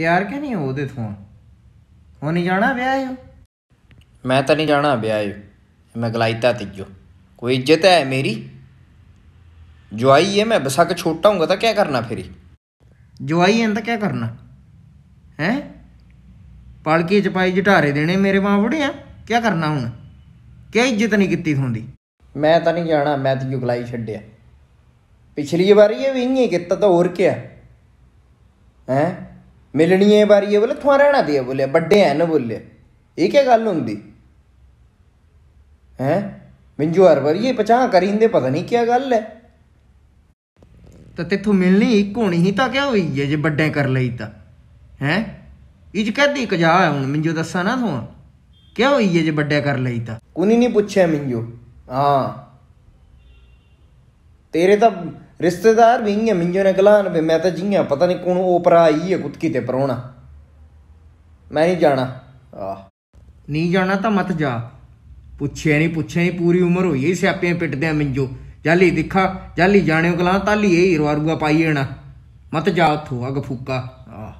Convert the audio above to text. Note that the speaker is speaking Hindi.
तैयार क्या नहीं ਹੋ ਉਹਦੇ ਤੋਂ ਹੋ नहीं ਜਾਣਾ ਵਿਆਹ ਹੋ ਮੈਂ ਤਾਂ ਨਹੀਂ ਜਾਣਾ ਵਿਆਹ ਹੋ ਮੈਂ कोई इज्जत है मेरी जुआई है मैं बसा के छोटा हूँ तो क्या करना फिर आई है तो क्या करना है पालकी चपाई जटारे देने मेरे माँ बुढ़े हैं क्या करना हूँ क्या इज्जत नहीं की थोड़ी मैं तो नहीं जाना मैं तो जुगलाई छड़िया पिछली बारी भी इं किता तो होर क्या है मिलनी है बारी है बोले थोड़ा रहना दिया बोले बड्डे हैं ना बोले ये क्या गल होंगी हैं मिंजू हर बारी ये पचाह करी दे पता नहीं क्या गल है तो तेथों मिलनी एक होनी ही तो क्या हुई है जे बड्डे कर ली तो है इज कहती कजा हूँ मिंजू दसा ना थो क्या हुई है जे बड्डे कर ली तो कुनी नहीं पूछे मिंजू हाँ ਤੇਰੇ ਤਾਂ ਰਿਸ਼ਤੇਦਾਰ ਵੀ ਇੰਨੇ ਮਿੰਜੋ ਨੇ ਗਲਾਨ ਵੀ ਮੈਂ ਤਾਂ ਜੀਆਂ ਪਤਾ ਨਹੀਂ ਕੋਣ ਪਰ ਆਈ ਹੈ ਕੁਤਕੀ ਤੇ ਪਰੋਣਾ ਮੈਂ ਨਹੀਂ ਜਾਣਾ ਆ ਨਹੀਂ ਜਾਣਾ ਤਾਂ ਮਤ ਜਾ ਪੁੱਛਿਆ ਨਹੀਂ ਪੁੱਛਿਆ ਹੀ ਪੂਰੀ ਉਮਰ ਹੋਈ ਐ ਸਿਆਪਿਆਂ ਪਿੱਟਦੇ ਆ ਮਿੰਜੋ ਜਾਲੀ ਦਿਖਾ ਜਾਲੀ ਜਾਣਿਓ ਗਲਾਂ ਤਾਲੀ ਏ ਰਵਾਰੂਆ ਪਾਈ ਜਾਣਾ ਮਤ ਜਾ ਉਥੋਂ ਅਗ ਫੂਕਾ ਆ